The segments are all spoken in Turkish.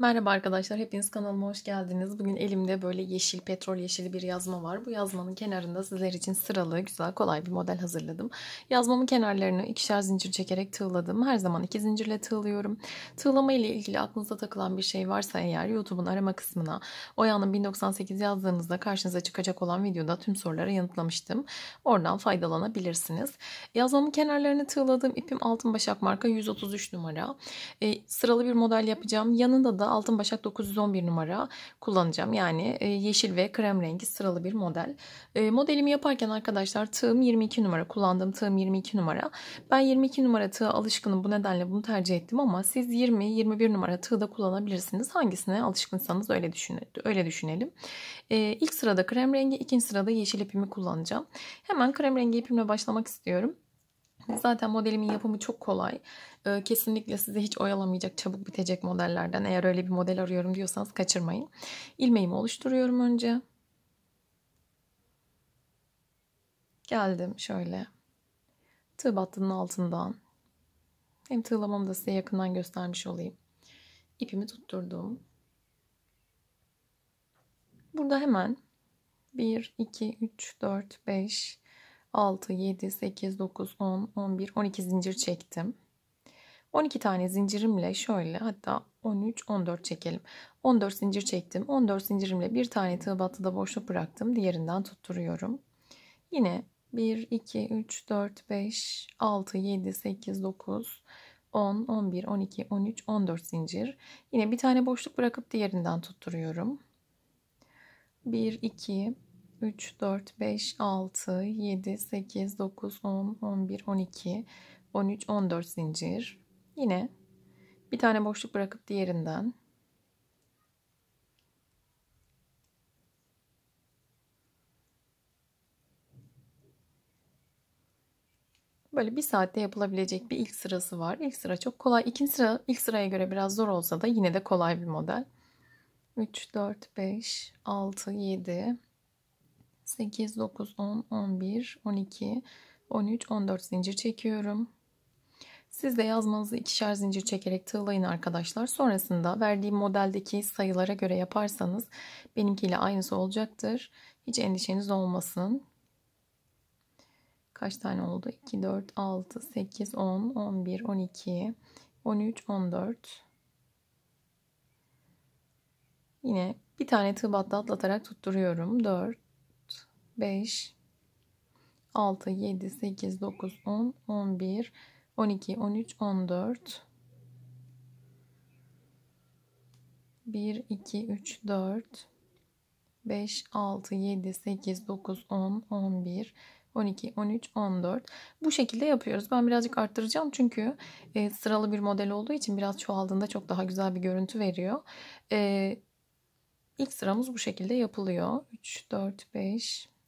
Merhaba arkadaşlar, hepiniz kanalıma hoş geldiniz. Bugün elimde böyle yeşil, petrol yeşili bir yazma var. Bu yazmanın kenarında sizler için sıralı, güzel, kolay bir model hazırladım. Yazmamın kenarlarını ikişer zincir çekerek tığladım. Her zaman iki zincirle tığlıyorum. Tığlama ile ilgili aklınıza takılan bir şey varsa eğer YouTube'un arama kısmına Oya'nın 1098 yazdığınızda karşınıza çıkacak olan videoda tüm sorulara yanıtlamıştım. Oradan faydalanabilirsiniz. Yazmamın kenarlarını tığladığım ipim Altın Başak marka 133 numara. E, sıralı bir model yapacağım. Yanında da altın başak 911 numara kullanacağım. Yani e, yeşil ve krem rengi sıralı bir model. E, modelimi yaparken arkadaşlar tığım 22 numara. kullandım tığım 22 numara. Ben 22 numara tığa alışkınım. Bu nedenle bunu tercih ettim ama siz 20-21 numara tığı da kullanabilirsiniz. Hangisine alışkınsanız öyle, düşün öyle düşünelim. E, ilk sırada krem rengi, ikinci sırada yeşil ipimi kullanacağım. Hemen krem rengi ipimle başlamak istiyorum. Zaten modelimin yapımı çok kolay. Ee, kesinlikle sizi hiç oyalamayacak, çabuk bitecek modellerden. Eğer öyle bir model arıyorum diyorsanız kaçırmayın. İlmeğimi oluşturuyorum önce. Geldim şöyle. Tığ battının altından. Hem tığlamamı da size yakından göstermiş olayım. İpimi tutturdum. Burada hemen 1, 2, 3, 4, 5, 6, 7, 8, 9, 10, 11, 12 zincir çektim. 12 tane zincirimle şöyle hatta 13, 14 çekelim. 14 zincir çektim. 14 zincirimle bir tane tığ battıda boşluk bıraktım. Diğerinden tutturuyorum. Yine 1, 2, 3, 4, 5, 6, 7, 8, 9, 10, 11, 12, 13, 14 zincir. Yine bir tane boşluk bırakıp diğerinden tutturuyorum. 1, 2, 3, 4, 5, 6, 7, 8, 9, 10, 11, 12, 13, 14 zincir. Yine bir tane boşluk bırakıp diğerinden Böyle bir saatte yapılabilecek bir ilk sırası var. İlk sıra çok kolay. İkinci sıra ilk sıraya göre biraz zor olsa da yine de kolay bir model. 3, 4, 5, 6, 7, 8, 9, 10, 11, 12, 13, 14 zincir çekiyorum. Siz de yazmanızı ikişer zincir çekerek tığlayın arkadaşlar. Sonrasında verdiğim modeldeki sayılara göre yaparsanız benimkiyle aynısı olacaktır. Hiç endişeniz olmasın. Kaç tane oldu? 2, 4, 6, 8, 10, 11, 12, 13, 14. Yine bir tane tığ battı atlatarak tutturuyorum. 4, 5, 6, 7, 8, 9, 10, 11, 12, 13, 14, 1, 2, 3, 4, 5, 6, 7, 8, 9, 10, 11, 12, 13, 14. Bu şekilde yapıyoruz. Ben birazcık arttıracağım çünkü e, sıralı bir model olduğu için biraz çoğaldığında çok daha güzel bir görüntü veriyor. E, ilk sıramız bu şekilde yapılıyor. 3, 4, 5,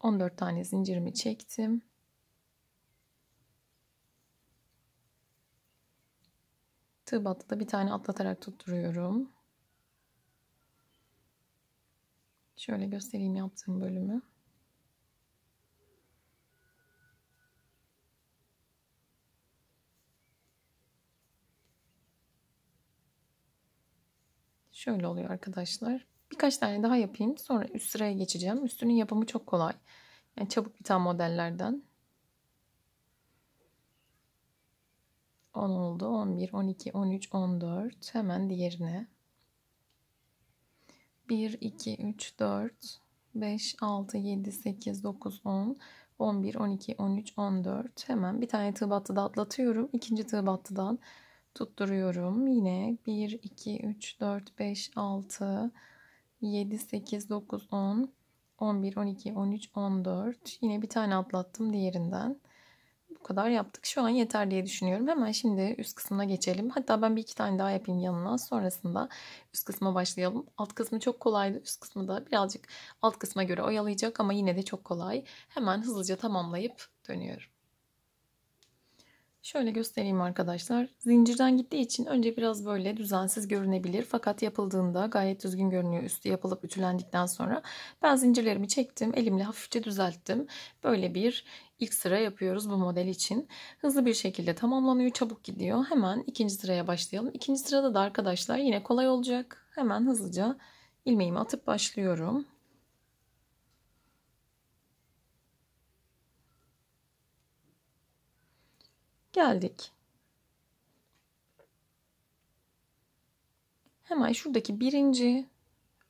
14 tane zincirimi çektim. Tığ battı da bir tane atlatarak tutturuyorum. Şöyle göstereyim yaptığım bölümü. Şöyle oluyor arkadaşlar. Birkaç tane daha yapayım. Sonra üst sıraya geçeceğim. Üstünün yapımı çok kolay. Yani çabuk biten modellerden. 10 oldu. 11, 12, 13, 14. Hemen diğerine. 1, 2, 3, 4, 5, 6, 7, 8, 9, 10, 11, 12, 13, 14. Hemen bir tane tığ battı da atlatıyorum. İkinci tığ battıdan tutturuyorum. Yine 1, 2, 3, 4, 5, 6, 7, 8, 9, 10, 11, 12, 13, 14. Yine bir tane atlattım diğerinden. Bu kadar yaptık. Şu an yeter diye düşünüyorum. Hemen şimdi üst kısmına geçelim. Hatta ben bir iki tane daha yapayım yanına. Sonrasında üst kısma başlayalım. Alt kısmı çok kolaydı. Üst kısmı da birazcık alt kısma göre oyalayacak ama yine de çok kolay. Hemen hızlıca tamamlayıp dönüyorum. Şöyle göstereyim arkadaşlar. Zincirden gittiği için önce biraz böyle düzensiz görünebilir. Fakat yapıldığında gayet düzgün görünüyor. Üstü yapılıp ütülendikten sonra ben zincirlerimi çektim. Elimle hafifçe düzelttim. Böyle bir ilk sıra yapıyoruz bu model için. Hızlı bir şekilde tamamlanıyor. Çabuk gidiyor. Hemen ikinci sıraya başlayalım. İkinci sırada da arkadaşlar yine kolay olacak. Hemen hızlıca ilmeğimi atıp başlıyorum. geldik. Hemen şuradaki birinci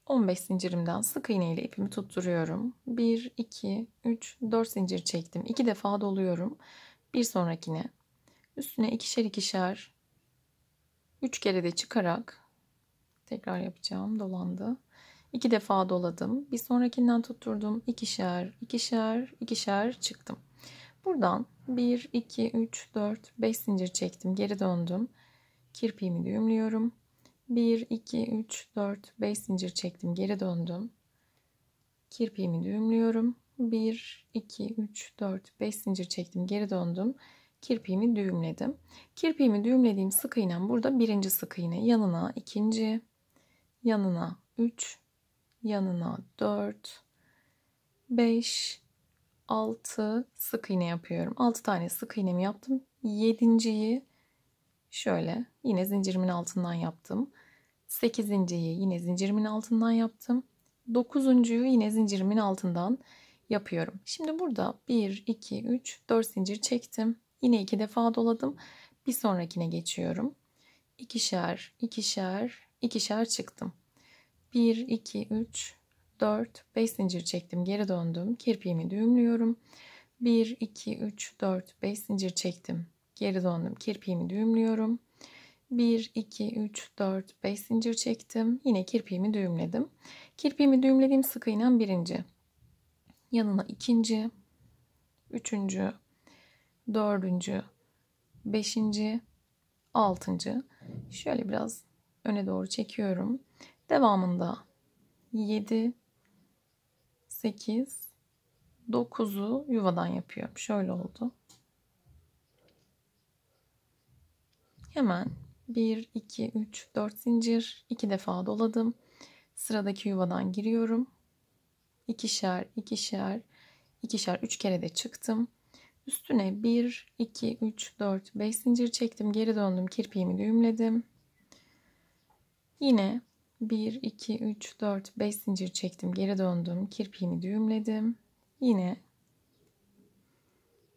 15 zincirimden sık iğne ile ipimi tutturuyorum. 1, 2, 3, 4 zincir çektim. 2 defa doluyorum. Bir sonrakine üstüne ikişer ikişer 3 kere de çıkarak tekrar yapacağım. Dolandı. 2 defa doladım. Bir sonrakinden tutturdum. İkişer, ikişer, ikişer çıktım. Buradan 1, 2, 3, 4, 5 zincir çektim. Geri döndüm. Kirpiğimi düğümlüyorum. 1, 2, 3, 4, 5 zincir çektim. Geri döndüm. Kirpiğimi düğümlüyorum. 1, 2, 3, 4, 5 zincir çektim. Geri döndüm. Kirpiğimi düğümledim. Kirpiğimi düğümlediğim sık iğnem burada birinci sık iğne. Yanına ikinci, yanına 3, yanına 4, 5, 6 sık iğne yapıyorum. 6 tane sık iğnemi yaptım. 7.yi şöyle yine zincirimin altından yaptım. 8.yi yine zincirimin altından yaptım. 9.yu yine zincirimin altından yapıyorum. Şimdi burada 1 2 3 4 zincir çektim. Yine 2 defa doladım. Bir sonrakine geçiyorum. İkişer, ikişer, ikişer çıktım. 1 2 3 4, 5 zincir çektim geri döndüm. Kirpiğimi düğümlüyorum. 1, 2, 3, 4, 5 zincir çektim. Geri döndüm. Kirpiğimi düğümlüyorum. 1, 2, 3, 4, 5 zincir çektim. Yine kirpiğimi düğümledim. Kirpiğimi düğümlediğim sık iğnem birinci. Yanına ikinci, üçüncü, dördüncü, beşinci, altıncı. Şöyle biraz öne doğru çekiyorum. Devamında 7, 8 9'u yuvadan yapıyor. Şöyle oldu. Hemen 1 2 3 4 zincir 2 defa doladım. Sıradaki yuvadan giriyorum. İkişer, ikişer, ikişer 3 kere de çıktım. Üstüne 1 2 3 4 5 zincir çektim. Geri döndüm. Kirpiğimi düğümledim. Yine 1, 2, 3, 4, 5 zincir çektim. Geri döndüm. Kirpiğimi düğümledim. Yine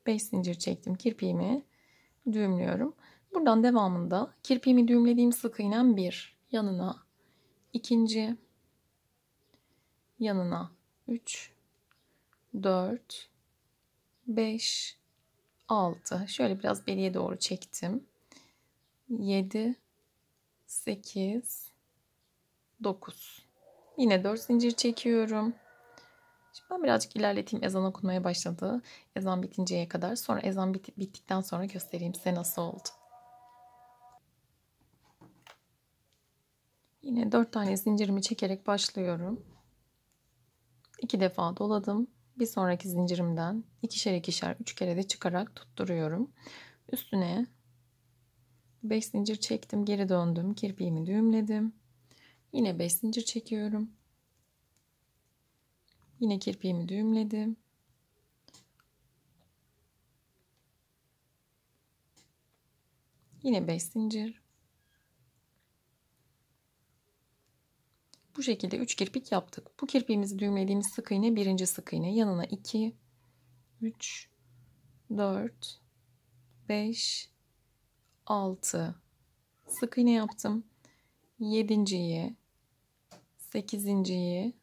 5 zincir çektim. Kirpiğimi düğümlüyorum. Buradan devamında kirpiğimi düğümlediğim sık iğnem 1. Yanına ikinci yanına 3 4 5 6 şöyle biraz beriye doğru çektim 7 8 9. Yine 4 zincir çekiyorum. Şimdi ben birazcık ilerleteyim. Ezan okunmaya başladı. Ezan bitinceye kadar. Sonra ezan bit bittikten sonra göstereyim size nasıl oldu. Yine 4 tane zincirimi çekerek başlıyorum. 2 defa doladım. Bir sonraki zincirimden ikişer ikişer üç kere de çıkarak tutturuyorum. Üstüne 5 zincir çektim, geri döndüm, kirpiğimi düğümledim. Yine 5 zincir çekiyorum. Yine kirpiğimi düğümledim. Yine 5 zincir. Bu şekilde 3 kirpik yaptık. Bu kirpiğimizi düğümlediğimiz sık iğne birinci sık iğne. Yanına 2, 3, 4, 5, 6 sık iğne yaptım yedinciyi, sekizinciyi,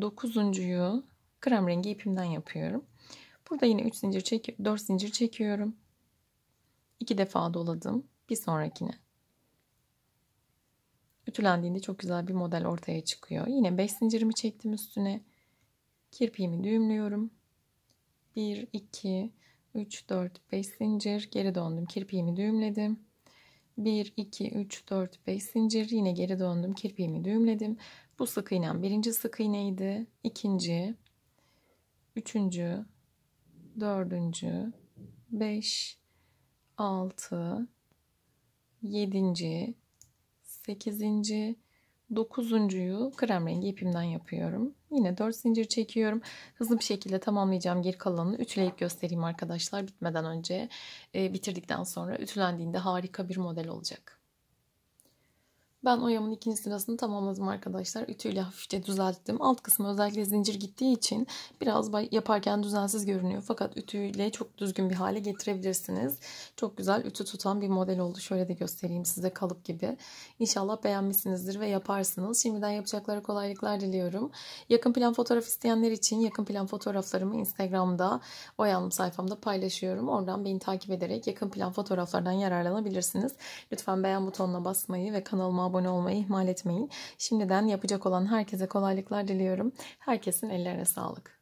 dokuzuncuyu krem rengi ipimden yapıyorum. Burada yine 3 zincir çek 4 zincir çekiyorum. 2 defa doladım. Bir sonrakine. Ütülendiğinde çok güzel bir model ortaya çıkıyor. Yine 5 zincirimi çektim üstüne. Kirpiğimi düğümlüyorum. 1 2 3 4 5 zincir geri döndüm. Kirpiğimi düğümledim. 1, 2, 3, 4, 5 zincir. Yine geri döndüm. Kirpiğimi düğümledim. Bu sık iğnem birinci sık iğneydi. ikinci, üçüncü, dördüncü, beş, altı, yedinci, sekizinci, Dokuzuncuyu krem rengi ipimden yapıyorum. Yine 4 zincir çekiyorum. Hızlı bir şekilde tamamlayacağım geri kalanını ütüleyip göstereyim arkadaşlar bitmeden önce. E, bitirdikten sonra ütülendiğinde harika bir model olacak. Ben oyamın ikinci sırasını tamamladım arkadaşlar. Ütüyle hafifçe düzelttim. Alt kısmı özellikle zincir gittiği için biraz yaparken düzensiz görünüyor. Fakat ütüyle çok düzgün bir hale getirebilirsiniz. Çok güzel ütü tutan bir model oldu. Şöyle de göstereyim size kalıp gibi. İnşallah beğenmişsinizdir ve yaparsınız. Şimdiden yapacaklara kolaylıklar diliyorum. Yakın plan fotoğraf isteyenler için yakın plan fotoğraflarımı Instagram'da oyalım sayfamda paylaşıyorum. Oradan beni takip ederek yakın plan fotoğraflardan yararlanabilirsiniz. Lütfen beğen butonuna basmayı ve kanalıma abone abone olmayı ihmal etmeyin. Şimdiden yapacak olan herkese kolaylıklar diliyorum. Herkesin ellerine sağlık.